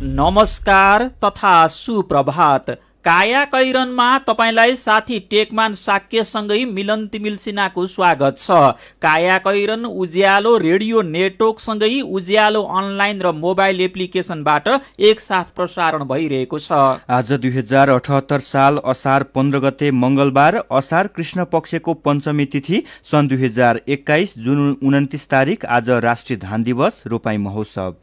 नमस्कार तथा सुप्रभात काया कैरनमा तपाईँलाई साथी टेकमान साक्यसँगै मिलन तिमिल स्वागत छ काया कैरन उज्यालो रेडियो नेटवर्कसँगै उज्यालो अनलाइन र मोबाइल एप्लिकेसनबाट एकसाथ प्रसारण भइरहेको छ आज दुई हजार अठहत्तर साल असार पन्ध्र गते मङ्गलबार असार कृष्ण पक्षको पञ्चमी तिथि सन् दुई हजार एक्काइस जुन उन्तिस तारिक आज राष्ट्रिय धान दिवस रोपाई महोत्सव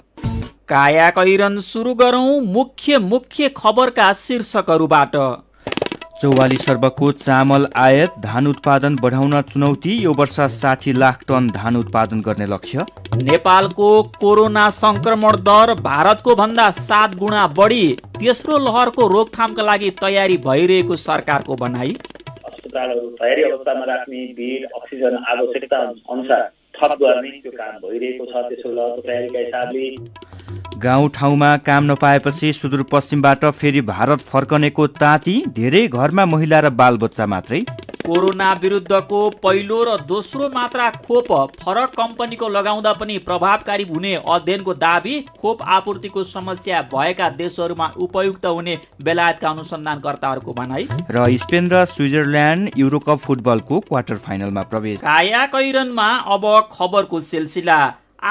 काया कैरन सुरु गरौँ मुख्य मुख्य खबरका शीर्षकहरूबाट चौवाली सर्वको चामल आयात धान उत्पादन बढाउन चुनौती यो वर्ष साठी लाख टन धान उत्पादन गर्ने लक्ष्य नेपालको कोरोना संक्रमण दर भारतको भन्दा सात गुणा बढी तेस्रो लहरको रोकथामका लागि तयारी भइरहेको सरकारको भनाई अस्पतालहरू तयारी अवस्थामा राख्ने बेड अक्सिजन आवश्यकता अनुसार थपद्वारा नै त्यो काम भइरहेको छ त्यसो ल तयारीका हिसाबले गाउँठाउँमा काम नपाएपछि सुदूरपश्चिमबाट फेरि भारत फर्कनेको ताती धेरै घरमा महिला र बालबच्चा मात्रै कोरोना विरुद्धको पहिलो र दोस्रो मात्रा खोप फरक कम्पनीको लगाउँदा पनि प्रभावकारी हुने अध्ययनको दावी खोप आपूर्तिको समस्या भएका देशहरूमा उपयुक्त हुने बेलायतका अनुसन्धानकर्ताहरूको भनाई र स्पेन र स्विजरल्यान्ड युरोकप फुटबलको क्वार्टर फाइनलमा प्रवेश काया कैरनमा अब खबरको सिलसिला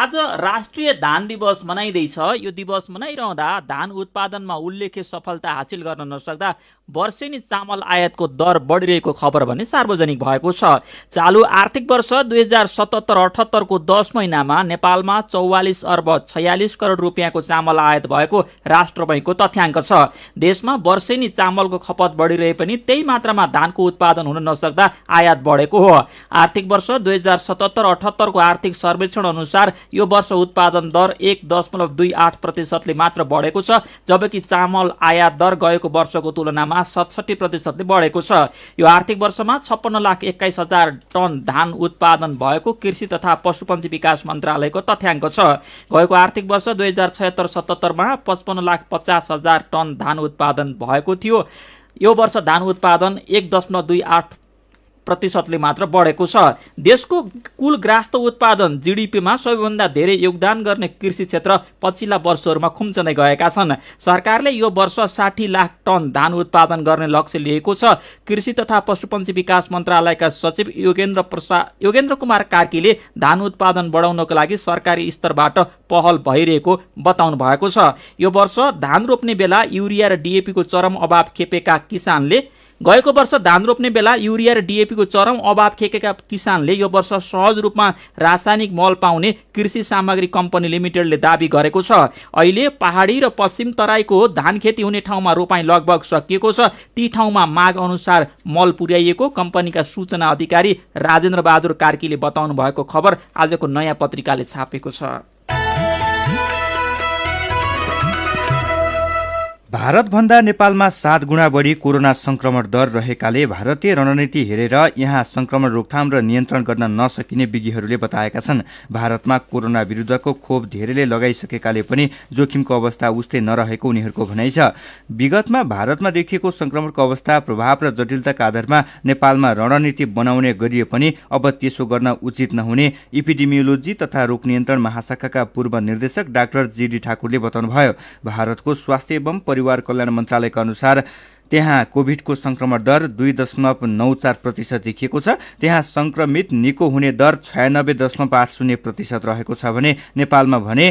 आज राष्ट्रिय धान दिवस मनाइँदैछ यो दिवस मनाइरहँदा धान उत्पादनमा उल्लेख्य सफलता हासिल गर्न नसक्दा वर्षेनी चामल आयातको दर बढिरहेको खबर भने सार्वजनिक भएको छ चालु आर्थिक वर्ष दुई हजार सतहत्तर अठहत्तरको दस महिनामा नेपालमा चौवालिस अर्ब छयालिस करोड रुपियाँको चामल आयात भएको राष्ट्र बैङ्कको तथ्याङ्क छ देशमा वर्षेनी चामलको खपत बढिरहे पनि त्यही मात्रामा धानको उत्पादन हुन नसक्दा आयात बढेको हो आर्थिक वर्ष दुई हजार सतहत्तर अठहत्तरको आर्थिक सर्वेक्षण अनुसार यो वर्ष उत्पादन दर एक दशमलव दुई आठ प्रतिशतले मात्र बढेको छ जबकि चामल आयात दर गएको वर्षको तुलनामा पाँच सतसट्ठी प्रतिशतले बढेको छ यो आर्थिक वर्षमा छप्पन्न लाख एक्काइस हजार टन धान उत्पादन भएको कृषि तथा पशुपन्छी विकास मन्त्रालयको तथ्याङ्क छ गएको आर्थिक वर्ष दुई हजार छयत्तर सतहत्तरमा पचपन्न लाख पचास हजार टन धान उत्पादन भएको थियो यो वर्ष धान उत्पादन एक दशमलव दुई आठ प्रतिशतले मात्र बढेको छ देशको कुल ग्रास्त उत्पादन जिडिपीमा सबैभन्दा धेरै योगदान गर्ने कृषि क्षेत्र पछिल्ला वर्षहरूमा खुम्चँदै गएका छन् सरकारले यो वर्ष साठी लाख टन धान उत्पादन गर्ने लक्ष्य लिएको छ कृषि तथा पशुपन्छी विकास मन्त्रालयका सचिव योगेन्द्र प्रसाद योगेन्द्र कुमार कार्कीले धान उत्पादन बढाउनको लागि सरकारी स्तरबाट पहल भइरहेको बताउनु भएको छ यो वर्ष धान रोप्ने बेला युरिया र डिएपीको चरम अभाव खेपेका किसानले गएको वर्ष धान रोप्ने बेला युरिया र डिएपीको चरम अभाव खेकेका किसानले यो वर्ष सहज रूपमा रासायनिक मल पाउने कृषि सामग्री कम्पनी लिमिटेडले दावी गरेको छ अहिले पहाडी र पश्चिम तराईको धान खेती हुने ठाउँमा रोपाई लगभग सकिएको छ ती ठाउँमा माग अनुसार मल पुर्याइएको कम्पनीका सूचना अधिकारी राजेन्द्र बहादुर कार्कीले बताउनु भएको खबर आजको नयाँ पत्रिकाले छापेको छ भारतभन्दा नेपालमा सात गुणा बढी कोरोना संक्रमण दर रहेकाले भारतीय रणनीति हेरेर यहाँ संक्रमण रोकथाम र नियन्त्रण गर्न नसकिने विज्ञहरूले बताएका छन् भारतमा कोरोना विरूद्धको खोप धेरैले लगाइसकेकाले पनि जोखिमको अवस्था उस्तै नरहेको उनीहरूको भनाइ छ विगतमा भारतमा देखिएको संक्रमणको अवस्था प्रभाव र जटिलताका आधारमा नेपालमा रणनीति बनाउने गरिए पनि अब त्यसो गर्न उचित नहुने इपिडिमियोलोजी तथा रोग नियन्त्रण महाशाखाका पूर्व निर्देशक डाक्टर जीडी ठाकुरले बताउनुभयो भारतको स्वास्थ्य एवं परिवार कल्याण मन्त्रालयका अनुसार त्यहाँ कोभिडको संक्रमण दर दुई दशमलव नौ चार प्रतिशत देखिएको छ त्यहाँ संक्रमित निको हुने दर छयानब्बे दशमलव आठ शून्य प्रतिशत रहेको छ भने नेपालमा भने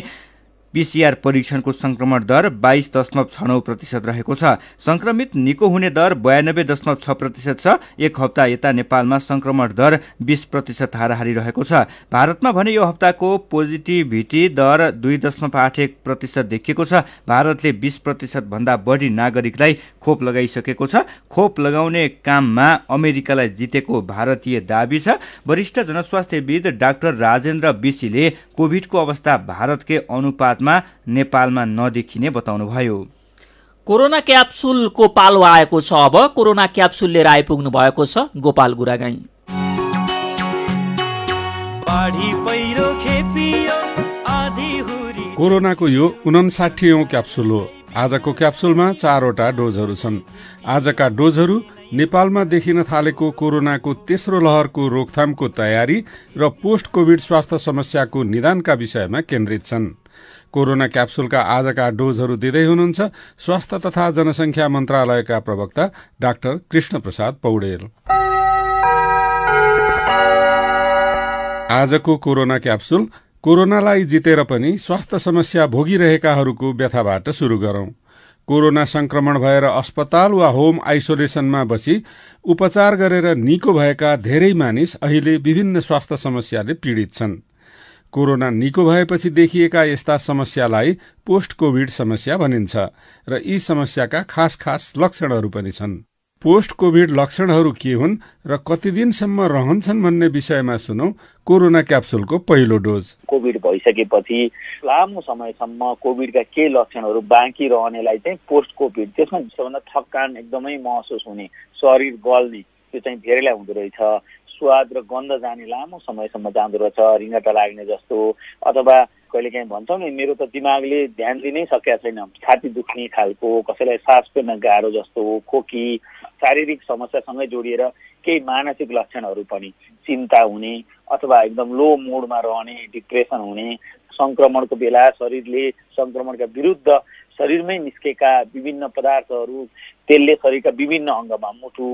पिसिआर परीक्षणको संक्रमण दर बाइस दशमलव छ नौ प्रतिशत रहेको छ संक्रमित निको हुने दर बयानब्बे दशमलव छ प्रतिशत छ एक हप्ता यता नेपालमा संक्रमण दर बिस प्रतिशत हाराहारी रहेको छ भारतमा भने यो हप्ताको पोजिटिभिटी दर दुई दशमलव आठ एक प्रतिशत देखिएको छ भारतले बिस प्रतिशतभन्दा बढी नागरिकलाई खोप लगाइसकेको छ खोप लगाउने काममा अमेरिकालाई जितेको भारतीय दावी छ वरिष्ठ जनस्वास्थ्यविद डाक्टर राजेन्द्र विसीले कोभिडको अवस्था भारतकै अनुपात अनुपातमा नेपालमा नदेखिने बताउनुभयो कोरोना क्याप्सुलको पालो आएको छ अब कोरोना क्याप्सुल लिएर आइपुग्नु भएको छ गोपाल गुरागाई कोरोनाको यो उनासाठी क्याप्सुल हो आजको क्याप्सुलमा चारवटा डोजहरू छन् आजका डोजहरू नेपालमा देखिन थालेको कोरोनाको तेस्रो लहरको रोकथामको तयारी र पोस्ट कोभिड स्वास्थ्य समस्याको निदानका विषयमा केन्द्रित छन् कोरोना क्याप्सुलका आजका डोजहरू दिँदै हुनुहुन्छ स्वास्थ्य तथा जनसंख्या मन्त्रालयका प्रवक्ता डाक्टर कृष्ण प्रसाद पौडेल आजको कोरोना क्याप्सुल कोरोनालाई जितेर पनि स्वास्थ्य समस्या भोगिरहेकाहरूको व्यथाबाट सुरु गरौं कोरोना संक्रमण भएर अस्पताल वा होम आइसोलेसनमा बसी उपचार गरेर निको भएका धेरै मानिस अहिले विभिन्न स्वास्थ्य समस्याले पीड़ित छन् कोरोना निको भएपछि देखिएका यस्ता समस्यालाई पोस्ट कोभिड समस्या भनिन्छ र यी समस्याका खास खास लक्षणहरू पनि छन् पोस्ट कोभिड लक्षणहरू के हुन् र कति दिनसम्म रहन्छन् भन्ने विषयमा सुनौ कोरोना क्याप्सुलको पहिलो डोज कोभिड भइसकेपछि लामो समयसम्म कोभिडका केही लक्षणहरू बाँकी रहनेलाई चाहिँ पोस्ट कोभिड त्यसमा सबभन्दा थकान एकदमै महसुस हुने शरीर गल्ने त्यो चाहिँ धेरैलाई हुँदो रहेछ स्वाद र गन्ध जाने लामो समयसम्म जाँदो रहेछ रिङ्गटा लाग्ने जस्तो अथवा कहिले काहीँ भन्छौँ नि मेरो त दिमागले ध्यान दिनै सकेका छैन छाती दुख्ने खालको कसैलाई सास फेर्न गाह्रो जस्तो हो खोकी शारीरिक समस्यासँगै जोडिएर केही मानसिक लक्षणहरू पनि चिन्ता हुने अथवा एकदम लो मुडमा रहने डिप्रेसन हुने सङ्क्रमणको बेला शरीरले सङ्क्रमणका विरुद्ध शरीरमै निस्केका विभिन्न पदार्थहरू त्यसले शरीरका विभिन्न अङ्गमा मुठु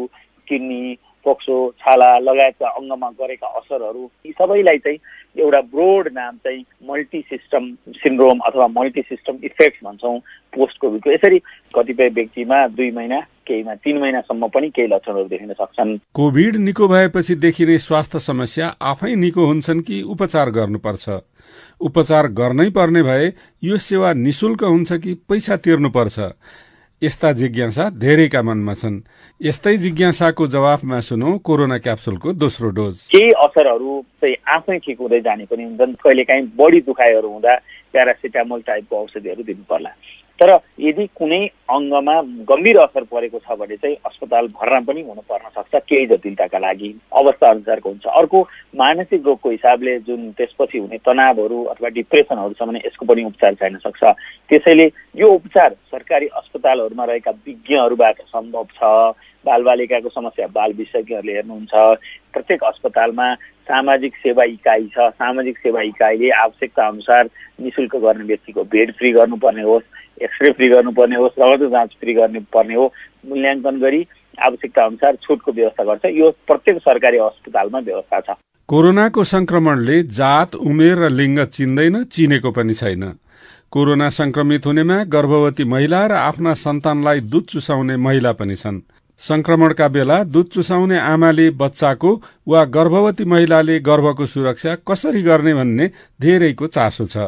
किडनी पोक्सो छाला लगायतका अङ्गमा गरेका असरहरू यी सबैलाई चाहिँ एउटा ब्रोड नाम चाहिँ मल्टी सिस्टम सिन्ड्रोम अथवा मल्टी सिस्टम इफेक्ट भन्छौँ पोस्ट कोभिडको यसरी कतिपय व्यक्तिमा दुई महिना केहीमा तिन महिनासम्म पनि केही लक्षणहरू देखिन सक्छन् कोभिड निको भएपछि देखिने स्वास्थ्य समस्या आफै निको हुन्छन् कि उपचार गर्नुपर्छ उपचार गर्नै पर्ने भए यो सेवा निशुल्क हुन्छ कि पैसा तिर्नुपर्छ यस्ता जिज्ञासा धेरैका मनमा छन् यस्तै जिज्ञासाको जवाफमा सुनौ कोरोना क्याप्सुलको दोस्रो डोज केही असरहरू चाहिँ आफै ठिक हुँदै जाने पनि हुन्छन् कहिलेकाहीँ बढी दुखाइहरू हुँदा प्यारासिटामोल टाइपको औषधिहरू दिनु पर्ला तर यदि कुनै अङ्गमा गम्भीर असर परेको छ भने चाहिँ अस्पताल भर्ना पनि हुन पर्न सक्छ केही जटिलताका लागि अवस्था अनुसारको हुन्छ अर्को मानसिक रोगको हिसाबले जुन त्यसपछि हुने तनावहरू अथवा डिप्रेसनहरू छ भने यसको पनि उपचार चाहिन सक्छ त्यसैले यो उपचार सरकारी अस्पतालहरूमा रहेका विज्ञहरूबाट सम्भव छ बालबालिकाको समस्या बाल विशेषज्ञहरूले हेर्नुहुन्छ प्रत्येक अस्पतालमा सामाजिक सेवा इकाइ छ सामाजिक सेवा इकाइले आवश्यकता अनुसार निशुल्क गर्ने व्यक्तिको बेड फ्री गर्नुपर्ने होस् एक्सरे फ्री गर्नुपर्ने हो रगत जाँच फ्री गर्ने पर्ने हो मूल्याङ्कन गरी आवश्यकता अनुसार छुटको व्यवस्था गर्छ यो प्रत्येक सरकारी अस्पतालमा व्यवस्था छ कोरोनाको संक्रमणले जात उमेर र लिङ्ग चिन्दैन चिनेको पनि छैन कोरोना संक्रमित हुनेमा गर्भवती महिला र आफ्ना सन्तानलाई दुध चुसाउने महिला पनि छन् संक्रमणका बेला दुध चुसाउने आमाले बच्चाको वा गर्भवती महिलाले गर्भको सुरक्षा कसरी गर्ने भन्ने धेरैको चासो छ चा।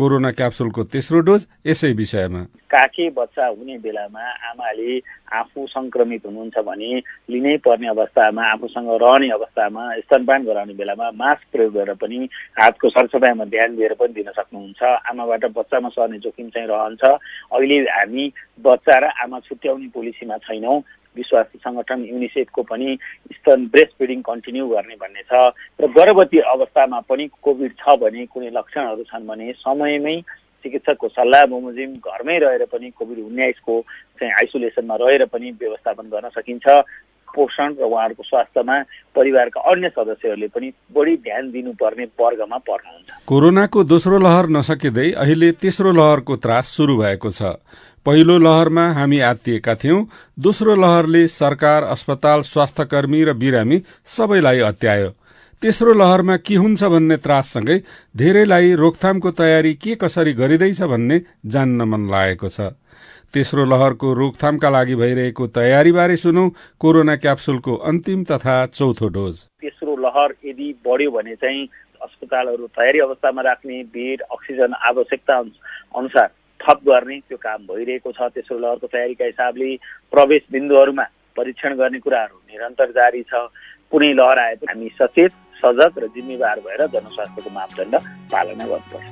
कोरोना क्याप्सुलको तेस्रो डोज यसै विषयमा काके बच्चा हुने बेलामा आमाले आफू सङ्क्रमित हुनुहुन्छ भने लिनै पर्ने अवस्थामा आफूसँग रहने अवस्थामा स्तनपान गराउने बेलामा मास्क प्रयोग गरेर पनि हातको सरसफाइमा ध्यान दिएर पनि दिन सक्नुहुन्छ आमाबाट बच्चामा सर्ने जोखिम चाहिँ रहन्छ अहिले हामी बच्चा र आमा छुट्याउने पोलिसीमा छैनौँ स्वास्थ्य सङ्गठन युनिसेफको पनि स्तन ब्रेस्ट फिडिङ कन्टिन्यू गर्ने भन्ने छ र गर्भवती अवस्थामा पनि कोभिड छ भने कुनै लक्षणहरू छन् भने समयमै चिकित्सकको सल्लाह बमोजिम घरमै रहेर पनि कोभिड उन्नाइसको चाहिँ आइसोलेसनमा रहेर पनि व्यवस्थापन गर्न सकिन्छ पोषण र उहाँहरूको स्वास्थ्यमा परिवारका अन्य सदस्यहरूले पनि बढी ध्यान दिनुपर्ने वर्गमा पर्नुहुन्छ कोरोनाको दोस्रो लहर नसकिँदै अहिले तेस्रो लहरको त्रास सुरु भएको छ पहिलो लहरमा हामी आत्तिएका थियौं दोस्रो लहरले सरकार अस्पताल स्वास्थ्यकर्मी र बिरामी सबैलाई अत्यायो तेस्रो लहरमा के हुन्छ भन्ने त्राससँगै धेरैलाई रोकथामको तयारी के कसरी गरिँदैछ भन्ने जान्न मन लागेको छ तेस्रो लहरको रोकथामका लागि भइरहेको तयारीबारे सुनौ कोरोना क्याप्सुलको अन्तिम तथा चौथो डोज तेस्रो लहर यदि बढ्यो भने चाहिँ अस्पतालहरू तयारी अवस्थामा राख्ने बेड अक्सिजन आवश्यकता अनुसार थप गर्ने त्यो काम भइरहेको छ तेस्रो लहरको तयारीका हिसाबले प्रवेश बिन्दुहरूमा परीक्षण गर्ने कुराहरू निरन्तर जारी छ कुनै लहर आए हामी सचेत सजग र जिम्मेवार भएर जनस्वास्थ्यको मापदण्ड पालना गर्नुपर्छ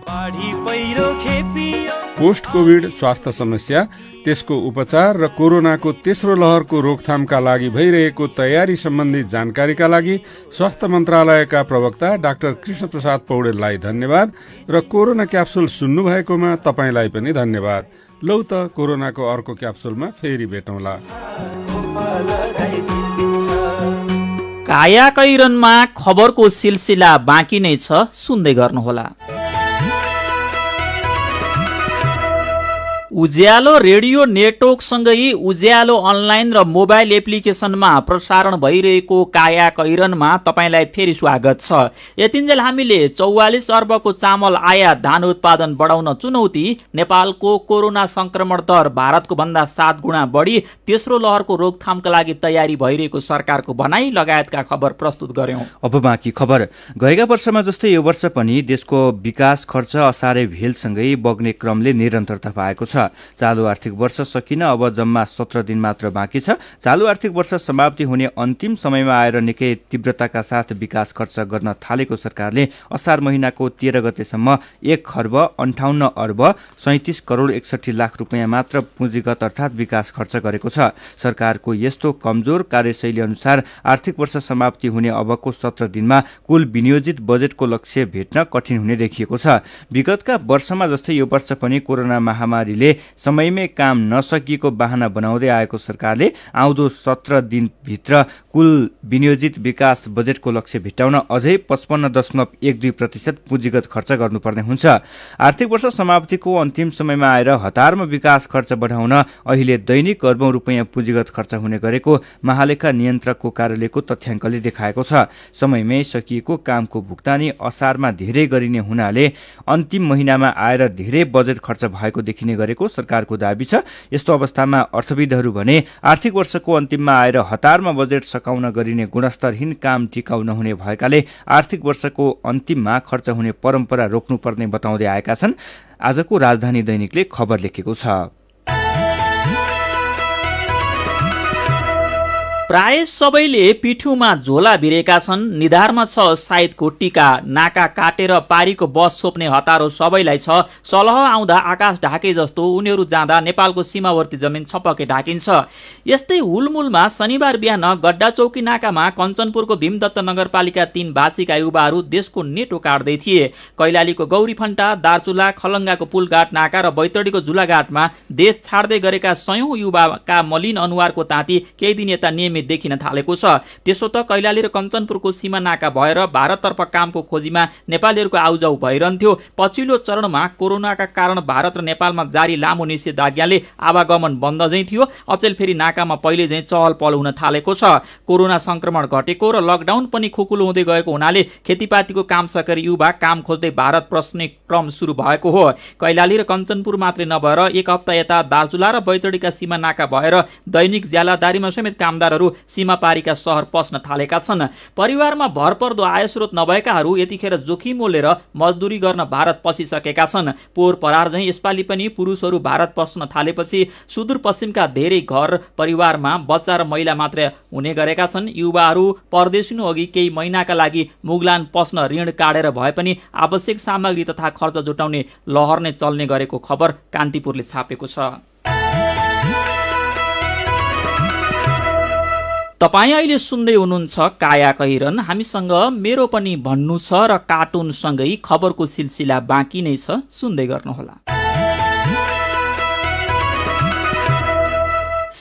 पोस्ट कोभिड स्वास्थ्य समस्या त्यसको उपचार र कोरोनाको तेस्रो लहरको रोकथामका लागि भइरहेको तयारी सम्बन्धी जानकारीका लागि स्वास्थ्य मन्त्रालयका प्रवक्ता डाक्टर कृष्ण प्रसाद पौडेललाई धन्यवाद र कोरोना क्याप्सुल सुन्नु भएकोमा तपाईँलाई पनि धन्यवाद लौ त कोरोनाको अर्को क्याप्सुलमा फेरि भेटौँला काया कैरनमा खबरको सिलसिला बाँकी नै छ सुन्दै गर्नुहोला उज्यालो रेडियो नेटवर्कसँगै उज्यालो अनलाइन र मोबाइल एप्लिकेसनमा प्रसारण भइरहेको काया कैरनमा तपाईँलाई फेरि स्वागत छ यतिन्जेल हामीले चौवालिस अर्बको चामल आयात धान उत्पादन बढाउन चुनौती नेपालको कोरोना संक्रमण दर भारतको भन्दा सात गुणा बढी तेस्रो लहरको रोकथामका लागि तयारी भइरहेको सरकारको भनाई लगायतका खबर प्रस्तुत गर्यौं अब बाँकी खबर गएका वर्षमा जस्तै यो वर्ष पनि देशको विकास खर्च असारे भेलसँगै बग्ने क्रमले निरन्तरता पाएको छ चालु आर्थिक वर्ष सकिन अब जम्मा सत्र दिन मात्र बाँकी छ चालु आर्थिक वर्ष समाप्ति हुने अन्तिम समयमा आएर निकै तीव्रताका साथ विकास खर्च गर्न थालेको सरकारले असार महिनाको तेह्र गतेसम्म एक खर्ब अन्ठाउन्न अर्ब सैतिस करोड एकसठी लाख रुपियाँ मात्र पुँजीगत अर्थात विकास खर्च गरेको छ सरकारको यस्तो कमजोर कार्यशैली अनुसार आर्थिक वर्ष समाप्ति हुने अबको सत्र दिनमा कुल विनियोजित बजेटको लक्ष्य भेट्न कठिन हुने देखिएको छ विगतका वर्षमा जस्तै यो वर्ष पनि कोरोना महामारीले समयमै काम नसकिएको बाहना बनाउँदै आएको सरकारले आउँदो सत्र दिनभित्र कुल विनियोजित विकास बजेटको लक्ष्य भेट्टाउन अझै पचपन्न दशमलव एक दुई प्रतिशत पुँजीगत खर्च गर्नुपर्ने हुन्छ आर्थिक वर्ष समाप्तिको अन्तिम समयमा आएर हतारमा विकास खर्च बढाउन अहिले दैनिक अर्बौं रुपियाँ पुँजीगत खर्च हुने गरेको महालेखा नियन्त्रकको कार्यालयको तथ्याङ्कले देखाएको छ समयमै सकिएको कामको भुक्तानी असारमा धेरै गरिने हुनाले अन्तिम महिनामा आएर धेरै बजेट खर्च भएको देखिने गरेको भएको सरकारको दावी छ यस्तो अवस्थामा अर्थविदहरू भने आर्थिक वर्षको अन्तिममा आएर हतारमा बजेट सकाउन गरिने गुणस्तरहीन काम टिकाउ नहुने भएकाले आर्थिक वर्षको अन्तिममा खर्च हुने परम्परा रोक्नुपर्ने बताउँदै आएका छन् आजको राजधानी दैनिकले खबर लेखेको छ प्राय सबैले पिठ्युमा झोला भिरेका छन् निधारमा छ साइदको टिका नाका काटेर पारीको बस सोप्ने हतारो सबैलाई छ सलह आउँदा आकाश ढाके जस्तो उनीहरू जाँदा नेपालको सीमावर्ती जमिन छपके ढाकिन्छ यस्तै हुलमुलमा शनिबार बिहान गड्डा चौकी नाकामा कञ्चनपुरको भीमदत्त नगरपालिका तीन भाषीका युवाहरू देशको नेटो काट्दै थिए कैलालीको गौरीफन्टा दार्चुला खलङ्गाको पुलघाट नाका र बैतडीको जुलाघाटमा देश छाड्दै गरेका सयौं युवाका मलिन अनुहारको ताती केही दिन यता नियमित हुने देखिन थालेको छ त्यसो त कैलाली र कञ्चनपुरको सीमा नाका भएर भारततर्फ कामको खोजीमा नेपालीहरूको आउजाउ भइरहन्थ्यो पछिल्लो चरणमा कोरोनाका कारण भारत र नेपालमा जारी लामो निषेधाज्ञाले आवागमन बन्द झैँ थियो अचेल फेरि नाकामा पहिले झैँ चहल पहल हुन थालेको छ कोरोना संक्रमण घटेको र लकडाउन पनि खुकुलो हुँदै गएको हुनाले खेतीपातीको काम सकेर युवा काम खोज्दै भारत प्रस्ने क्रम सुरु भएको हो कैलाली र कञ्चनपुर मात्रै नभएर एक हप्ता यता दार्चुला र बैतडीका सीमा नाका भएर दैनिक ज्यालादारीमा समेत कामदारहरू सीमा सीमापारीका सहर पस्न थालेका छन् परिवारमा भरपर्दो आयस्रोत नभएकाहरू यतिखेर जोखिम मोलेर मजदुरी गर्न भारत पसिसकेका छन् पोहोर परार झैँ यसपालि पनि पुरुषहरू भारत पस्न थालेपछि सुदूरपश्चिमका धेरै घर परिवारमा बच्चा र महिला मात्र हुने गरेका छन् युवाहरू परदेशिनु अघि केही महिनाका लागि मुगलान पस्न ऋण काटेर भए पनि आवश्यक सामग्री तथा खर्च जुटाउने लहर नै चल्ने गरेको खबर कान्तिपुरले छापेको छ तपाईँ अहिले सुन्दै हुनुहुन्छ काया कहिरन हामीसँग मेरो पनि भन्नु छ र कार्टुनसँगै खबरको सिलसिला बाँकी नै छ सुन्दै गर्नुहोला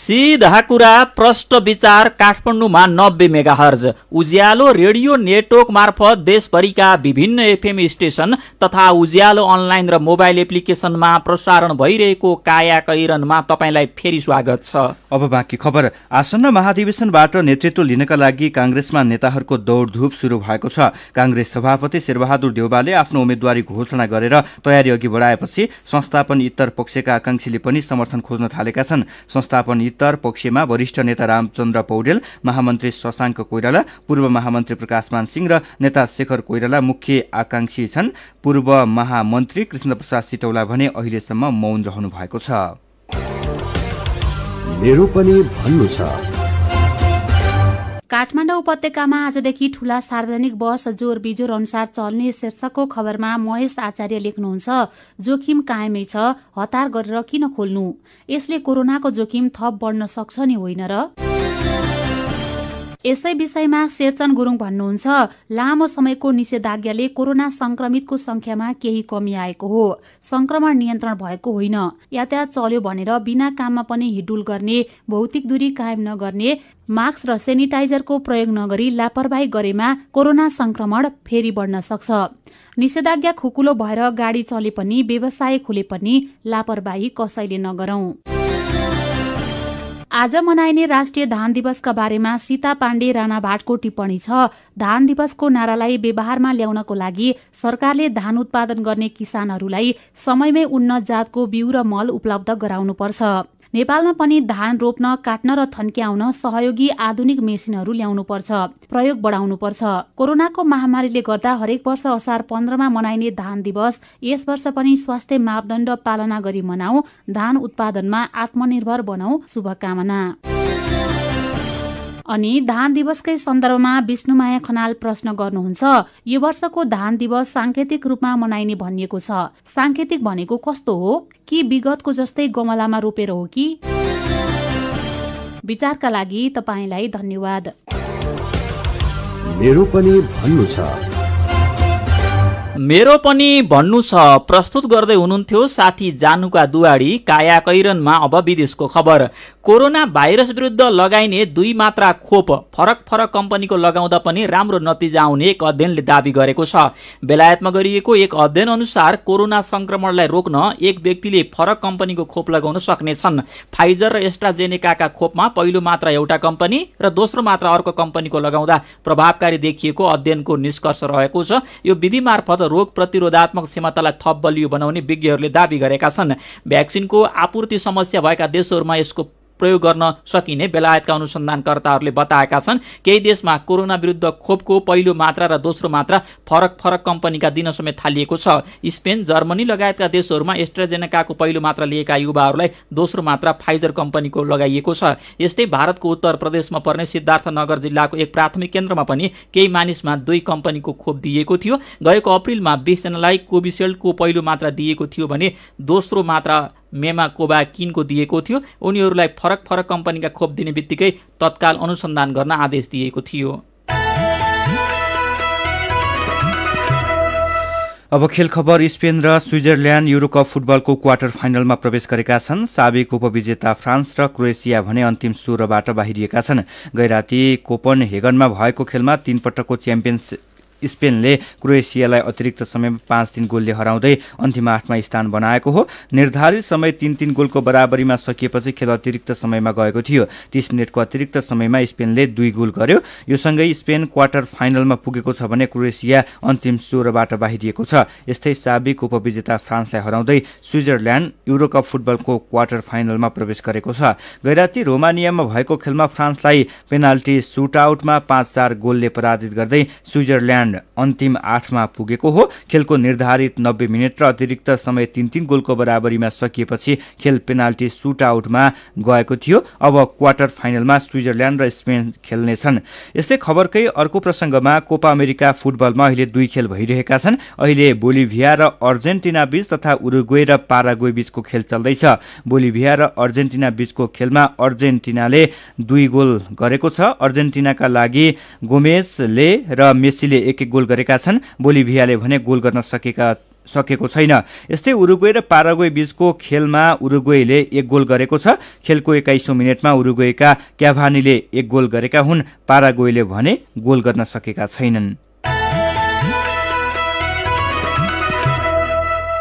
सिधा कुरा प्रष्ट विचार काठमाडौँमा नब्बे mega hertz Ujyaalo radio network मार्फत देशभरिका विभिन्न एफएम स्टेशन तथा उज्यालो अनलाइन र मोबाइल एप्लिकेसनमा प्रसारण भइरहेको काया कैरनमा तपाईँलाई फेरि स्वागत छ अब बाँकी खबर आसन्न महाधिवेशनबाट नेतृत्व लिनका लागि काङ्ग्रेसमा नेताहरूको दौडधुप सुरु भएको छ काङ्ग्रेस सभापति शेरबहादुर देउवाले आफ्नो उम्मेद्वारी घोषणा गरेर तयारी अघि बढाएपछि संस्थापन इतर पक्षका आकांक्षीले पनि समर्थन खोज्न थालेका छन् संस्थापन उत्तर पक्षमा वरिष्ठ नेता रामचन्द्र पौडेल महामन्त्री शशाङ्क कोइराला पूर्व महामन्त्री प्रकाशमान सिंह र नेता शेखर कोइराला मुख्य आकांक्षी छन् पूर्व महामन्त्री कृष्णप्रसाद सिटौला भने अहिलेसम्म मौन रहनु भएको छ मेरो पनि भन्नु छ काठमाडौँ उपत्यकामा आजदेखि ठूला सार्वजनिक बस जोर बिजोर अनुसार चल्ने शीर्षकको खबरमा महेश आचार्य लेख्नुहुन्छ जोखिम कायमै छ हतार गरेर किन खोल्नु यसले कोरोनाको जोखिम थप बढ्न सक्छ नि होइन र यसै विषयमा शेरचन गुरुङ भन्नुहुन्छ लामो समयको निषेधाज्ञाले कोरोना संक्रमितको संख्यामा केही कमी आएको हो संक्रमण नियन्त्रण भएको होइन यातायात चल्यो भनेर बिना काममा पनि हिडुल गर्ने भौतिक दूरी कायम नगर्ने मास्क र सेनिटाइजरको प्रयोग नगरी लापरवाही गरेमा कोरोना संक्रमण फेरि बढ्न सक्छ निषेधाज्ञा खुकुलो भएर गाडी चले पनि व्यवसाय खुले पनि लापरवाही कसैले नगरौं आज मनाइने राष्ट्रिय धान दिवसका बारेमा सीता पाण्डे राणाभाटको टिप्पणी छ धान दिवसको नारालाई व्यवहारमा ल्याउनको लागि सरकारले धान उत्पादन गर्ने किसानहरूलाई समयमै उन्नत जातको बिउ र मल उपलब्ध गराउनुपर्छ नेपालमा पनि धान रोप्न काट्न र थन्क्याउन सहयोगी आधुनिक मेसिनहरू पर्छ प्रयोग पर्छ कोरोनाको महामारीले गर्दा हरेक वर्ष असार पन्ध्रमा मनाइने धान दिवस यस वर्ष पनि स्वास्थ्य मापदण्ड पालना गरी मनाऊ धान उत्पादनमा आत्मनिर्भर बनाऊ शुभकामना अनि धान दिवसकै सन्दर्भमा विष्णुमाया खनाल प्रश्न गर्नुहुन्छ यो वर्षको धान दिवस सांकेतिक रूपमा मनाइने भनिएको छ सांकेतिक भनेको कस्तो हो कि विगतको जस्तै गमलामा रोपेर हो कि विचारका लागि तपाईँलाई धन्यवाद मेरो भन्नु छ मेरो पनि भन्नु छ प्रस्तुत गर्दै हुनुहुन्थ्यो साथी जानुका दुवाडी काया कैरनमा अब विदेशको खबर कोरोना भाइरस विरुद्ध लगाइने दुई मात्रा खोप फरक फरक कम्पनीको लगाउँदा पनि राम्रो नतिजा आउने एक अध्ययनले दावी गरेको छ बेलायतमा गरिएको एक अध्ययन अनुसार कोरोना संक्रमणलाई रोक्न एक व्यक्तिले फरक कम्पनीको खोप लगाउन सक्ने छन् फाइजर र एस्ट्राजेनेकाका खोपमा पहिलो मात्रा एउटा कम्पनी र दोस्रो मात्रा अर्को कम्पनीको लगाउँदा प्रभावकारी देखिएको अध्ययनको निष्कर्ष रहेको छ यो विधि मार्फत रोग प्रतिरोधात्मक क्षमतालाई थप बलियो बनाउने विज्ञहरूले दावी गरेका छन् भ्याक्सिनको आपूर्ति समस्या भएका देशहरूमा यसको प्रयोग गर्न सकिने बेलायतका अनुसन्धानकर्ताहरूले बताएका छन् केही देशमा कोरोना विरुद्ध खोपको पहिलो मात्रा र दोस्रो मात्रा फरक फरक कम्पनीका दिन समेत थालिएको छ स्पेन जर्मनी लगायतका देशहरूमा एस्ट्राजेनेकाको पहिलो मात्रा लिएका युवाहरूलाई दोस्रो मात्रा फाइजर कम्पनीको लगाइएको छ यस्तै भारतको उत्तर प्रदेशमा पर्ने सिद्धार्थ नगर जिल्लाको एक प्राथमिक केन्द्रमा पनि केही मानिसमा दुई कम्पनीको खोप दिइएको थियो गएको अप्रिलमा बिसजनालाई कोभिसिल्डको पहिलो मात्रा दिएको थियो भने दोस्रो मात्रा मेमा कोबा किनको दिएको थियो उनीहरूलाई फरक फरक कम्पनीका खोप दिने बित्तिकै तत्काल अनुसन्धान गर्न आदेश दिएको थियो अब खेल खबर स्पेन र स्विजरल्यान्ड युरोकप फुटबलको क्वार्टर फाइनलमा प्रवेश गरेका छन् साबिक उपविजेता फ्रान्स र क्रोएसिया भने अन्तिम स्वरबाट बाहिरिएका छन् गैराती कोपन हेगनमा भएको खेलमा तीन पटकको च्याम्पियन्स स्पेनले क्रोएसियालाई अतिरिक्त समयमा पाँच तिन गोलले हराउँदै अन्तिम आठमा स्थान बनाएको हो निर्धारित समय तिन तिन गोलको बराबरीमा सकिएपछि खेल अतिरिक्त समयमा गएको थियो तीस मिनटको अतिरिक्त समयमा स्पेनले दुई गोल गर्यो यो सँगै स्पेन क्वार्टर फाइनलमा पुगेको छ भने क्रोएसिया अन्तिम सोह्रबाट बाहिरिएको छ यस्तै साबिक उपविजेता फ्रान्सलाई हराउँदै स्विजरल्यान्ड युरोकप फुटबलको क्वार्टर फाइनलमा प्रवेश गरेको छ गैराती रोमानियामा भएको खेलमा फ्रान्सलाई पेनाल्टी सुट आउटमा पाँच चार गोलले पराजित गर्दै स्विजरल्यान्ड रन अन्तिम आठमा पुगेको हो खेलको निर्धारित नब्बे मिनट र अतिरिक्त समय तिन तिन गोलको बराबरीमा सकिएपछि खेल पेनाल्टी सुट आउटमा गएको थियो अब क्वार्टर फाइनलमा स्विजरल्यान्ड र स्पेन खेल्नेछन् यस्तै खबरकै अर्को प्रसङ्गमा कोपा अमेरिका फुटबलमा अहिले दुई खेल भइरहेका छन् अहिले बोलिभिया र अर्जेन्टिना बीच तथा उरुग्वे र पाराग्वे बीचको खेल चल्दैछ बोलिभिया र अर्जेन्टिना बीचको खेलमा अर्जेन्टिनाले दुई गोल गरेको छ अर्जेन्टिनाका लागि गोमेसले र मेसीले एक एक एक गोल गरेका छन् बोलिभियाले भने गोल गर्न सकेका सकेको छैन यस्तै उरुग्वे र पाराग्वे बीचको खेलमा उरुग्वेले एक गोल गरेको छ खेलको एक्काइसौँ मिनटमा उरुग्वेका क्याभानीले एक गोल गरेका हुन् पाराग्वेले भने गोल गर्न सकेका छैनन्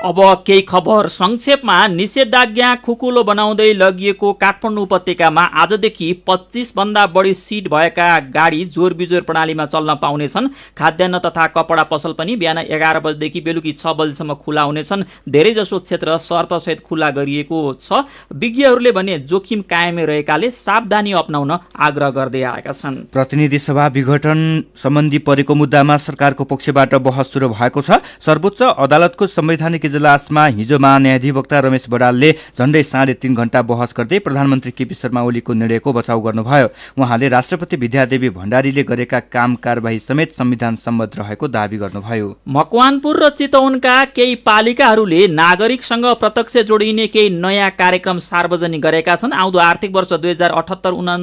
अब केही खबर संक्षेपमा निषेधाज्ञा खुकुलो बनाउँदै लगिएको काठमाडौँ उपत्यकामा आजदेखि भन्दा बढी सिट भएका गाडी जोर बिजोर प्रणालीमा चल्न पाउनेछन् खाद्यान्न तथा कपडा पसल पनि बिहान एघार बजेदेखि बेलुकी छ बजीसम्म खुला हुनेछन् धेरैजसो क्षेत्र शर्तसहित खुला गरिएको छ विज्ञहरूले भने जोखिम कायमै रहेकाले सावधानी अप्नाउन आग्रह गर्दै आएका छन् प्रतिनिधि सभा विघटन सम्बन्धी परेको मुद्दामा सरकारको पक्षबाट बहस सुरु भएको छ सर्वोच्च अदालतको संवैधानिक इजलासमा हिजो महान्यायाधिवक्ता रमेश बडालले झण्डै साढे तिन घण्टा बहस गर्दै प्रधानमन्त्री केपी शर्मा ओलीको निर्णयको बचाउ गर्नुभयो उहाँले राष्ट्रपति विद्यादेवी भण्डारीले गरेका काम कारवाही समेत संविधान सम्बद्ध रहेको दावी गर्नुभयो मकवानपुर र चितवनका केही पालिकाहरूले नागरिकसँग प्रत्यक्ष जोडिने केही नयाँ कार्यक्रम सार्वजनिक गरेका छन् आउँदो आर्थिक वर्ष दुई हजार अठहत्तर उना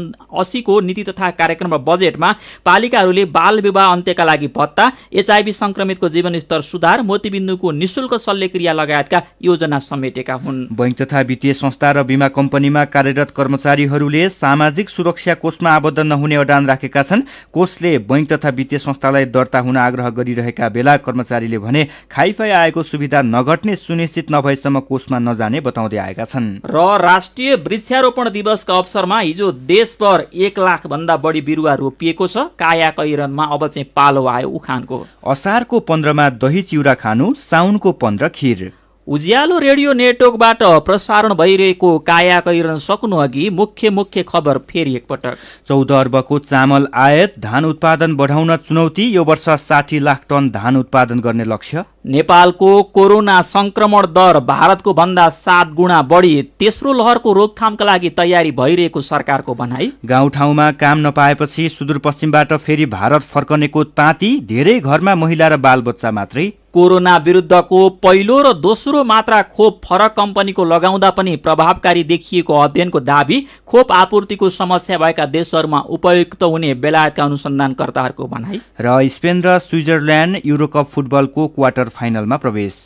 असीको नीति तथा कार्यक्रम र बजेटमा पालिकाहरूले बाल विवाह अन्त्यका लागि भत्ता एचआइभी संक्रमितको जीवनस्तर सुधार मोतीबिन्दुको निशुल्क शल्यक्रिया प्रक्रिया लगायतका योजना समेटेका हुन् बैंक तथा वित्तीय संस्था र बिमा कम्पनीमा कार्यरत कर्मचारीहरूले सामाजिक सुरक्षा कोषमा आबद्ध नहुने अडान राखेका छन् कोषले बैङ्क तथा वित्तीय संस्थालाई दर्ता हुन आग्रह गरिरहेका बेला कर्मचारीले भने खाइफाइ आएको सुविधा नघट्ने सुनिश्चित नभएसम्म कोषमा नजाने बताउँदै आएका छन् र राष्ट्रिय वृक्षारोपण दिवसका अवसरमा हिजो देशभर एक लाख भन्दा बढी बिरुवा रोपिएको छ काया कैरनमा अब चाहिँ पालो आयो उखानको असारको पन्ध्रमा दही चिउरा खानु साउनको पन्ध्र खिर उज्यालो रेडियो नेटवर्कबाट प्रसारण भइरहेको काया गरिरहन सक्नु अघि मुख्य मुख्य खबर फेरि एकपटक चौध अर्बको चामल आयात धान उत्पादन बढाउन चुनौती यो वर्ष साठी लाख टन धान उत्पादन गर्ने लक्ष्य नेपालको कोरोना संक्रमण दर भारतको भन्दा सात गुणा बढी तेस्रो लहरको रोकथामका लागि तयारी भइरहेको सरकारको भनाई गाउँठाउँमा काम नपाएपछि सुदूरपश्चिमबाट फेरि भारत फर्कनेको ताती धेरै घरमा महिला र बालबच्चा मात्रै कोरोना विरुद्धको पहिलो र दोस्रो मात्रा खोप फरक कम्पनीको लगाउँदा पनि प्रभावकारी देखिएको अध्ययनको दावी खोप आपूर्तिको समस्या भएका देशहरूमा उपयुक्त हुने बेलायतका अनुसन्धानकर्ताहरूको भनाई र स्पेन र स्विजरल्यान्ड युरोकप फुटबलको क्वार्टर फाइनलमा प्रवेश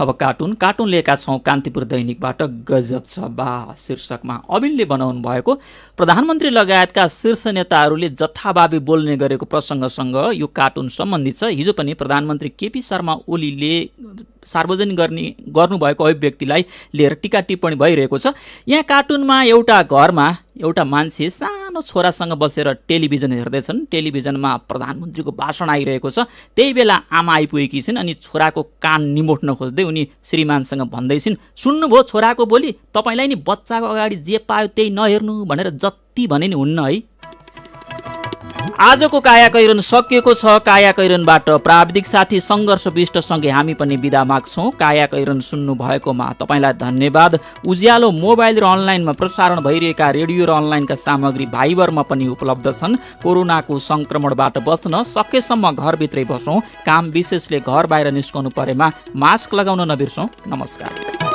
अब कार्टुन कार्टुन लिएका छौँ कान्तिपुर दैनिकबाट गजब छ बा शीर्षकमा अविनले बनाउनु भएको प्रधानमन्त्री लगायतका शीर्ष नेताहरूले जथाभावी बोल्ने गरेको प्रसङ्गसँग यो कार्टुन सम्बन्धित छ हिजो पनि प्रधानमन्त्री केपी शर्मा ओलीले सार्वजनिक गर्ने गर्नुभएको अभिव्यक्तिलाई लिएर टिका टिप्पणी भइरहेको छ यहाँ कार्टुनमा एउटा घरमा एउटा मान्छे सानो छोरासँग बसेर टेलिभिजन हेर्दैछन् टेलिभिजनमा प्रधानमन्त्रीको भाषण आइरहेको छ त्यही बेला आमा आइपुगेकी छिन् अनि छोराको कान निमोट्न खोज्दै उनी श्रीमानसँग भन्दैछिन् सुन्नुभयो छोराको बोली तपाईँलाई नि बच्चाको अगाडि जे पायो त्यही नहेर्नु भनेर जति भने नि हुन्न है आजको काया कैरन सकिएको छ काया कैरनबाट प्राविधिक साथी सङ्घर्ष विष्टसँगै हामी पनि विदा माग्छौँ काया कैरन सुन्नु भएकोमा तपाईँलाई धन्यवाद उज्यालो मोबाइल र अनलाइनमा प्रसारण भइरहेका रेडियो र अनलाइनका सामग्री भाइबरमा पनि उपलब्ध छन् कोरोनाको सङ्क्रमणबाट बस्न सकेसम्म घरभित्रै बसौँ काम विशेषले घर बाहिर निस्कनु परेमा मास्क लगाउन नबिर्सौँ नमस्कार